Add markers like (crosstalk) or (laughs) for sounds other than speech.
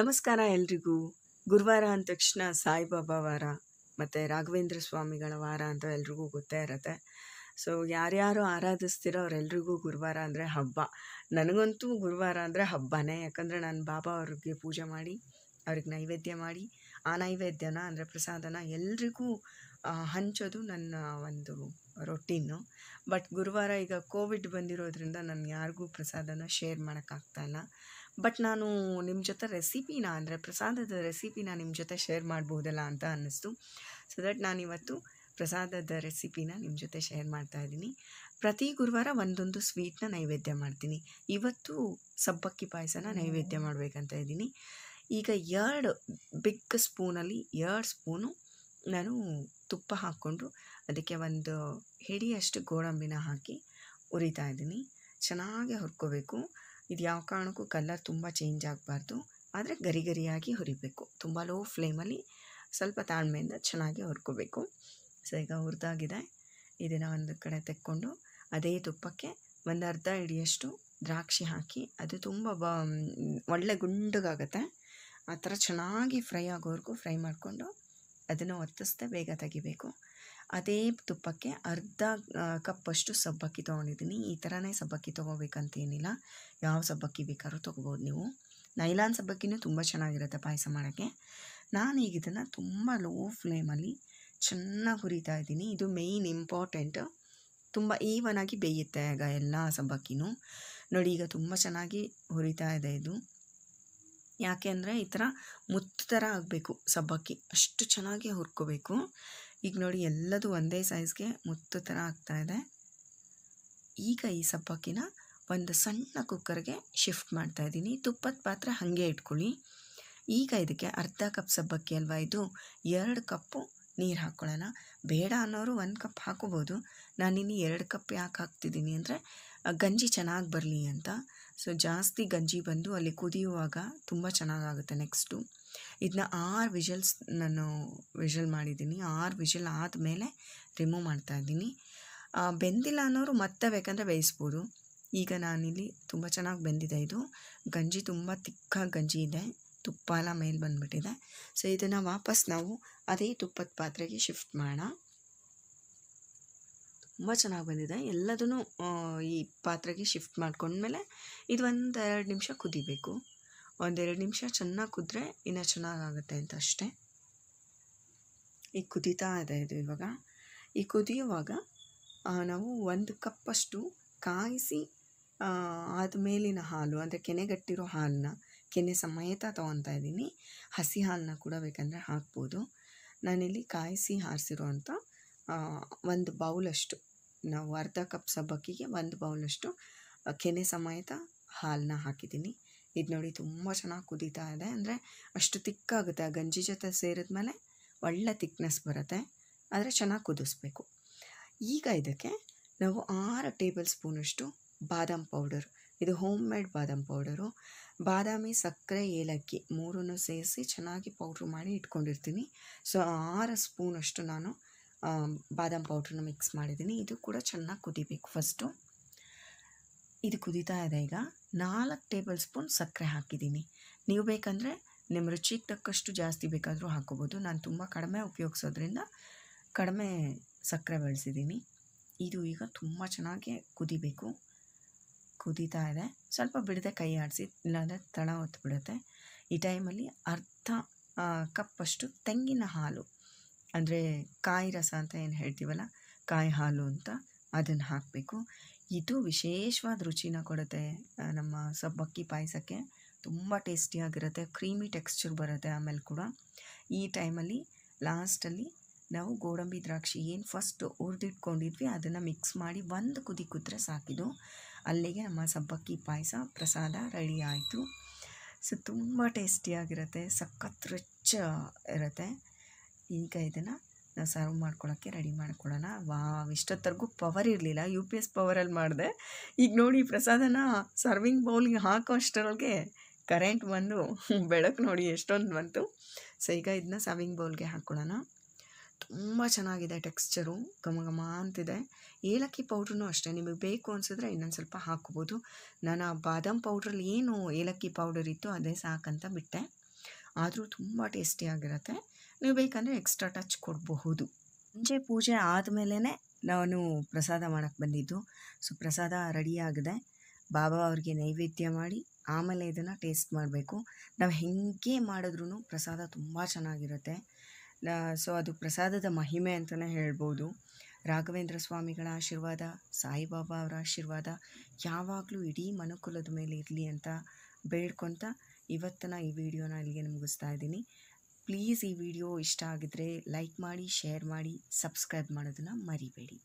ನಮಸ್ಕಾರ ಎಲ್ರಿಗೂ ಗುರುವಾರ ಅಂದ ತಕ್ಷಣ ಸಾಯಿಬಾಬಾ ವಾರ ಮತ್ತು ರಾಘವೇಂದ್ರ ಸ್ವಾಮಿಗಳ ವಾರ ಅಂತ ಎಲ್ರಿಗೂ ಗೊತ್ತೇ ಇರತ್ತೆ ಸೊ ಯಾರ್ಯಾರು ಆರಾಧಿಸ್ತಿರೋ ಅವರೆಲ್ರಿಗೂ ಗುರುವಾರ ಅಂದರೆ ಹಬ್ಬ ನನಗಂತೂ ಗುರುವಾರ ಅಂದರೆ ಹಬ್ಬನೇ ಯಾಕಂದರೆ ನಾನು ಬಾಬಾ ಅವ್ರಿಗೆ ಪೂಜೆ ಮಾಡಿ ಅವ್ರಿಗೆ ನೈವೇದ್ಯ ಮಾಡಿ ಆ ನೈವೇದ್ಯನ ಅಂದರೆ ಪ್ರಸಾದನ ಎಲ್ರಿಗೂ ಹಂಚೋದು ನನ್ನ ಒಂದು ರೊಟೀನು ಬಟ್ ಗುರುವಾರ ಈಗ ಕೋವಿಡ್ ಬಂದಿರೋದ್ರಿಂದ ನಾನು ಯಾರಿಗೂ ಪ್ರಸಾದನ ಶೇರ್ ಇಲ್ಲ ಬಟ್ ನಾನು ನಿಮ್ಮ ಜೊತೆ ರೆಸಿಪಿನ ಅಂದರೆ ಪ್ರಸಾದದ ರೆಸಿಪಿನ ನಿಮ್ಮ ಜೊತೆ ಶೇರ್ ಮಾಡ್ಬೋದಲ್ಲ ಅಂತ ಅನ್ನಿಸ್ತು ಸೊ ದಟ್ ನಾನಿವತ್ತು ಪ್ರಸಾದದ ರೆಸಿಪಿನ ನಿಮ್ಮ ಜೊತೆ ಶೇರ್ ಮಾಡ್ತಾ ಇದ್ದೀನಿ ಪ್ರತಿ ಗುರುವಾರ ಒಂದೊಂದು ಸ್ವೀಟ್ನ ನೈವೇದ್ಯ ಮಾಡ್ತೀನಿ ಇವತ್ತು ಸಬ್ಬಕ್ಕಿ ಪಾಯಸನ ನೈವೇದ್ಯ ಮಾಡಬೇಕಂತ ಇದ್ದೀನಿ ಈಗ ಎರಡು ಬಿಗ್ ಸ್ಪೂನಲ್ಲಿ ಎರಡು ಸ್ಪೂನು ನಾನು ತುಪ್ಪ ಹಾಕ್ಕೊಂಡು ಅದಕ್ಕೆ ಒಂದು ಹಿಡಿಯಷ್ಟು ಗೋಡಂಬಿನ ಹಾಕಿ ಉರಿತಾ ಇದ್ದೀನಿ ಚೆನ್ನಾಗಿ ಹುರ್ಕೋಬೇಕು ಇದು ಯಾವ ಕಾರಣಕ್ಕೂ ಕಲ್ಲರ್ ತುಂಬ ಚೇಂಜ್ ಆಗಬಾರ್ದು ಆದರೆ ಗರಿ ಗರಿಯಾಗಿ ಹುರಿಬೇಕು ತುಂಬ ಲೋ ಫ್ಲೇಮಲ್ಲಿ ಸ್ವಲ್ಪ ತಾಳ್ಮೆಯಿಂದ ಚೆನ್ನಾಗಿ ಹುರ್ಕೋಬೇಕು ಸೊ ಈಗ ಹುರಿದಾಗಿದೆ ಇದನ್ನು ಒಂದು ಕಡೆ ತೆಕ್ಕೊಂಡು ಅದೇ ತುಪ್ಪಕ್ಕೆ ಒಂದು ಅರ್ಧ ಹಿಡಿಯಷ್ಟು ದ್ರಾಕ್ಷಿ ಹಾಕಿ ಅದು ತುಂಬ ಬ ಒಳ್ಳೆ ಗುಂಡಗಾಗತ್ತೆ ಆ ಥರ ಚೆನ್ನಾಗಿ ಫ್ರೈ ಆಗೋವರೆಗೂ ಫ್ರೈ ಮಾಡಿಕೊಂಡು ಅದನ್ನು ಒತ್ತಿಸ್ದೆ ಬೇಗ ತೆಗಿಬೇಕು ಅದೇ ತುಪ್ಪಕ್ಕೆ ಅರ್ಧ ಕಪ್ಪಷ್ಟು ಸಬ್ಬಕ್ಕಿ ತೊಗೊಂಡಿದ್ದೀನಿ ಈ ಥರನೇ ಸಬ್ಬಕ್ಕಿ ತೊಗೋಬೇಕಂತೇನಿಲ್ಲ ಯಾವ ಸಬ್ಬಕ್ಕಿ ಬೇಕಾದ್ರೂ ತೊಗೋಬೋದು ನೀವು ನೈಲಾನ್ ಸಬ್ಬಕ್ಕಿನೂ ತುಂಬ ಚೆನ್ನಾಗಿರುತ್ತೆ ಪಾಯಸ ಮಾಡೋಕ್ಕೆ ನಾನು ಈಗ ಇದನ್ನು ತುಂಬ ಲೋ ಫ್ಲೇಮಲ್ಲಿ ಚೆನ್ನಾಗಿ ಹುರಿತಾ ಇದ್ದೀನಿ ಇದು ಮೇಯ್ನ್ ಇಂಪಾರ್ಟೆಂಟ್ ತುಂಬ ಈವನಾಗಿ ಬೇಯುತ್ತೆ ಆಗ ಎಲ್ಲ ಸಬ್ಬಕ್ಕಿನೂ ನೋಡಿ ಈಗ ತುಂಬ ಚೆನ್ನಾಗಿ ಹುರಿತಾ ಇದೆ ಇದು ಯಾಕೆ ಅಂದರೆ ಈ ಥರ ಮುತ್ತು ಥರ ಆಗಬೇಕು ಸಬ್ಬಕ್ಕಿ ಅಷ್ಟು ಚೆನ್ನಾಗಿ ಹುರ್ಕೋಬೇಕು ಈಗ ನೋಡಿ ಎಲ್ಲದೂ ಒಂದೇ ಸೈಜ್ಗೆ ಮುತ್ತು ಥರ ಇದೆ ಈಗ ಈ ಸಬ್ಬಕ್ಕಿನ ಒಂದು ಸಣ್ಣ ಕುಕ್ಕರ್ಗೆ ಶಿಫ್ಟ್ ಮಾಡ್ತಾಯಿದ್ದೀನಿ ತುಪ್ಪದ ಪಾತ್ರೆ ಹಾಗೆ ಇಟ್ಕೊಳ್ಳಿ ಈಗ ಇದಕ್ಕೆ ಅರ್ಧ ಕಪ್ ಸಬ್ಬಕ್ಕಿ ಅಲ್ವಾ ಇದು ಎರಡು ಕಪ್ಪು ನೀರು ಹಾಕ್ಕೊಳ್ಳೋಣ ಬೇಡ ಅನ್ನೋರು ಒಂದು ಕಪ್ ಹಾಕೋಬೋದು ನಾನಿನ್ನು ಎರಡು ಕಪ್ ಯಾಕೆ ಹಾಕ್ತಿದ್ದೀನಿ ಅಂದರೆ ಗಂಜಿ ಚೆನ್ನಾಗಿ ಬರಲಿ ಅಂತ ಸೊ ಜಾಸ್ತಿ ಗಂಜಿ ಬಂದು ಅಲ್ಲಿ ಕುದಿಯುವಾಗ ತುಂಬ ಚೆನ್ನಾಗಾಗುತ್ತೆ ನೆಕ್ಸ್ಟು ಇದನ್ನ ಆರು ವಿಷಲ್ಸ್ ನಾನು ವಿಷಲ್ ಮಾಡಿದ್ದೀನಿ ಆರು ವಿಷಲ್ ಆದಮೇಲೆ ರಿಮೂವ್ ಮಾಡ್ತಾಯಿದ್ದೀನಿ ಬೆಂದಿಲ್ಲ ಅನ್ನೋರು ಮತ್ತೆ ಬೇಕಂದರೆ ಬೇಯಿಸ್ಬೋದು ಈಗ ನಾನಿಲ್ಲಿ ತುಂಬ ಚೆನ್ನಾಗಿ ಬೆಂದಿದೆ ಇದು ಗಂಜಿ ತುಂಬ ತಿಕ್ಕಾಗಿ ಗಂಜಿ ಇದೆ ತುಪ್ಪ ಎಲ್ಲ ಮೇಲೆ ಬಂದುಬಿಟ್ಟಿದೆ ಸೊ ಇದನ್ನು ವಾಪಸ್ ನಾವು ಅದೇ ತುಪ್ಪದ ಪಾತ್ರೆಗೆ ಶಿಫ್ಟ್ ಮಾಡೋಣ ತುಂಬ ಚೆನ್ನಾಗಿ ಬಂದಿದೆ ಎಲ್ಲದನ್ನು ಈ ಪಾತ್ರೆಗೆ ಶಿಫ್ಟ್ ಮಾಡ್ಕೊಂಡ್ಮೇಲೆ ಇದು ಒಂದು ಎರಡು ನಿಮಿಷ ಕುದಿಬೇಕು ಒಂದೆರಡು ನಿಮಿಷ ಚೆನ್ನಾಗಿ ಕುದ್ರೆ ಇನ್ನು ಚೆನ್ನಾಗಾಗುತ್ತೆ ಅಂತ ಅಷ್ಟೇ ಈ ಕುದೀತಾ ಇದೆ ಇದು ಇವಾಗ ಈ ಕುದಿಯುವಾಗ ನಾವು ಒಂದು ಕಪ್ಪಷ್ಟು ಕಾಯಿಸಿ ಆದ ಮೇಲಿನ ಹಾಲು ಅಂದರೆ ಕೆನೆಗಟ್ಟಿರೋ ಹಾಲನ್ನ ಕೆನೆ ಸಮೇತ ತೊಗೊತಾ ಇದ್ದೀನಿ ಹಸಿ ಹಾಲನ್ನ ಕೂಡ ಬೇಕಂದರೆ ಹಾಕ್ಬೋದು ನಾನಿಲ್ಲಿ ಕಾಯಿಸಿ ಹಾರಿಸಿರುವಂಥ ಒಂದು ಬೌಲಷ್ಟು ನಾವು ಅರ್ಧ ಕಪ್ ಸಬ್ಬಕ್ಕಿಗೆ ಒಂದು ಬೌಲಷ್ಟು ಕೆನೆ ಸಮೇತ ಹಾಲನ್ನ ಹಾಕಿದ್ದೀನಿ ಇದು ನೋಡಿ ತುಂಬ ಚೆನ್ನಾಗಿ ಕುದೀತಾ ಇದೆ ಅಂದರೆ ಅಷ್ಟು ತಿಕ್ಕಾಗುತ್ತೆ ಆ ಗಂಜಿ ಜೊತೆ ಸೇರಿದ್ಮೇಲೆ ಒಳ್ಳೆ ತಿಕ್ನೆಸ್ ಬರುತ್ತೆ ಆದರೆ ಚೆನ್ನಾಗಿ ಕುದಿಸ್ಬೇಕು ಈಗ ಇದಕ್ಕೆ ನಾವು ಆರು ಟೇಬಲ್ ಸ್ಪೂನಷ್ಟು ಬಾದಾಮ್ ಪೌಡರ್ ಇದು ಹೋಮ್ ಮೇಡ್ ಬಾದಾಮ್ ಪೌಡರು ಬಾದಾಮಿ ಸಕ್ಕರೆ ಏಲಕ್ಕಿ ಮೂರನ್ನು ಸೇರಿಸಿ ಚೆನ್ನಾಗಿ ಪೌಡ್ರ್ ಮಾಡಿ ಇಟ್ಕೊಂಡಿರ್ತೀನಿ ಸೊ ಆರು ಸ್ಪೂನಷ್ಟು ನಾನು ಬಾದಾಮ್ ಪೌಡ್ರನ್ನ ಮಿಕ್ಸ್ ಮಾಡಿದ್ದೀನಿ ಇದು ಕೂಡ ಚೆನ್ನಾಗಿ ಕುದಿಬೇಕು ಫಸ್ಟು ಇದು ಕುದೀತಾ ಇದೆ ಈಗ ನಾಲ್ಕು ಟೇಬಲ್ ಸ್ಪೂನ್ ಸಕ್ಕರೆ ಹಾಕಿದ್ದೀನಿ ನೀವು ಬೇಕಂದರೆ ನಿಮ್ಮ ರುಚಿಗೆ ತಕ್ಕಷ್ಟು ಜಾಸ್ತಿ ಬೇಕಾದರೂ ಹಾಕೋಬೋದು ನಾನು ತುಂಬ ಕಡಿಮೆ ಉಪಯೋಗಿಸೋದ್ರಿಂದ ಕಡಿಮೆ ಸಕ್ಕರೆ ಬಳಸಿದ್ದೀನಿ ಇದು ಈಗ ತುಂಬ ಚೆನ್ನಾಗಿ ಕುದಿಬೇಕು ಕುದೀತಾ ಇದೆ ಸ್ವಲ್ಪ ಬಿಡದೆ ಕೈ ಆಡಿಸಿ ಇಲ್ಲಾಂದರೆ ತಳ ಬಿಡುತ್ತೆ ಈ ಟೈಮಲ್ಲಿ ಅರ್ಧ ಕಪ್ಪಷ್ಟು ತೆಂಗಿನ ಹಾಲು ಅಂದರೆ ಕಾಯಿ ರಸ ಅಂತ ಏನು ಹೇಳ್ತೀವಲ್ಲ ಕಾಯಿ ಹಾಲು ಅಂತ ಅದನ್ನು ಹಾಕಬೇಕು ಇದು ವಿಶೇಷವಾದ ರುಚಿನ ಕೊಡುತ್ತೆ ನಮ್ಮ ಸಬ್ಬಕ್ಕಿ ಪಾಯಸಕ್ಕೆ ತುಂಬ ಟೇಸ್ಟಿಯಾಗಿರುತ್ತೆ ಕ್ರೀಮಿ ಟೆಕ್ಸ್ಚರ್ ಬರುತ್ತೆ ಆಮೇಲೆ ಕೂಡ ಈ ಟೈಮಲ್ಲಿ ಲಾಸ್ಟಲ್ಲಿ ನಾವು ಗೋಡಂಬಿ ದ್ರಾಕ್ಷಿ ಏನು ಫಸ್ಟ್ ಹುರಿದಿಟ್ಕೊಂಡಿದ್ವಿ ಅದನ್ನು ಮಿಕ್ಸ್ ಮಾಡಿ ಒಂದು ಕುದಿ ಕುದ್ರೆ ಸಾಕಿದ್ದು ಅಲ್ಲಿಗೆ ನಮ್ಮ ಸಬ್ಬಕ್ಕಿ ಪಾಯಸ ಪ್ರಸಾದ ರೆಡಿ ಆಯಿತು ಸೊ ತುಂಬ ಟೇಸ್ಟಿಯಾಗಿರುತ್ತೆ ಸಖತ್ ರಿಚ್ ಇರುತ್ತೆ ಈಗ ಇದನ್ನು ಸರ್ವ್ ಮಾಡ್ಕೊಳ್ಳೋಕ್ಕೆ ರೆಡಿ ಮಾಡ್ಕೊಳ್ಳೋಣ ವಾ ಇಷ್ಟೊತ್ತರೆಗೂ ಪವರ್ ಇರಲಿಲ್ಲ ಯು ಪಿ ಎಸ್ ಪವರಲ್ಲಿ ಮಾಡಿದೆ ಈಗ ನೋಡಿ ಪ್ರಸಾದನ ಸರ್ವಿಂಗ್ ಬೌಲ್ಗೆ ಹಾಕೋ ಅಷ್ಟರೊಳಗೆ ಕರೆಂಟ್ ಬಂದು (laughs) ಬೆಳಕು ನೋಡಿ ಎಷ್ಟೊಂದು ಬಂತು ಸೊ ಈಗ ಇದನ್ನ ಸರ್ವಿಂಗ್ ಬೌಲ್ಗೆ ಹಾಕ್ಕೊಳ್ಳೋಣ ತುಂಬ ಚೆನ್ನಾಗಿದೆ ಟೆಕ್ಸ್ಚರು ಘಮ ಘಮ ಅಂತಿದೆ ಏಲಕ್ಕಿ ಪೌಡ್ರೂ ಅಷ್ಟೇ ನಿಮಗೆ ಬೇಕು ಅನಿಸಿದ್ರೆ ಇನ್ನೊಂದು ಸ್ವಲ್ಪ ಹಾಕ್ಬೋದು ನಾನು ಆ ಬಾದಾಮ್ ಪೌಡ್ರಲ್ಲಿ ಏನು ಏಲಕ್ಕಿ ಪೌಡರ್ ಇತ್ತು ಅದೇ ಸಾಕಂತ ಬಿಟ್ಟೆ ಆದರೂ ತುಂಬ ಟೇಸ್ಟಿಯಾಗಿರುತ್ತೆ ನೀವು ಬೇಕಂದರೆ ಎಕ್ಸ್ಟ್ರಾ ಟಚ್ ಕೊಡಬಹುದು ಮುಂಚೆ ಪೂಜೆ ಆದಮೇಲೆ ನಾನು ಪ್ರಸಾದ ಮಾಡೋಕ್ಕೆ ಬಂದಿದ್ದು ಸೊ ಪ್ರಸಾದ ರೆಡಿಯಾಗಿದೆ ಬಾಬಾ ಅವ್ರಿಗೆ ನೈವೇದ್ಯ ಮಾಡಿ ಆಮೇಲೆ ಇದನ್ನು ಟೇಸ್ಟ್ ಮಾಡಬೇಕು ನಾವು ಹೆಂಗೆ ಮಾಡಿದ್ರು ಪ್ರಸಾದ ತುಂಬ ಚೆನ್ನಾಗಿರುತ್ತೆ ಸೊ ಅದು ಪ್ರಸಾದದ ಮಹಿಮೆ ಅಂತಲೇ ಹೇಳ್ಬೋದು ರಾಘವೇಂದ್ರ ಸ್ವಾಮಿಗಳ ಆಶೀರ್ವಾದ ಸಾಯಿಬಾಬಾ ಅವರ ಆಶೀರ್ವಾದ ಯಾವಾಗಲೂ ಇಡೀ ಮನುಕುಲದ ಮೇಲೆ ಇರಲಿ ಅಂತ ಬೇಡ್ಕೊತ ಇವತ್ತಿನ ಈ ವಿಡಿಯೋನ ಇಲ್ಲಿಗೆ ಮುಗಿಸ್ತಾ ಇದ್ದೀನಿ ಪ್ಲೀಸ್ ಈ ವಿಡಿಯೋ ಇಷ್ಟ ಆಗಿದ್ರೆ ಲೈಕ್ ಮಾಡಿ ಶೇರ್ ಮಾಡಿ ಸಬ್ಸ್ಕ್ರೈಬ್ ಮಾಡೋದನ್ನು ಮರಿಬೇಡಿ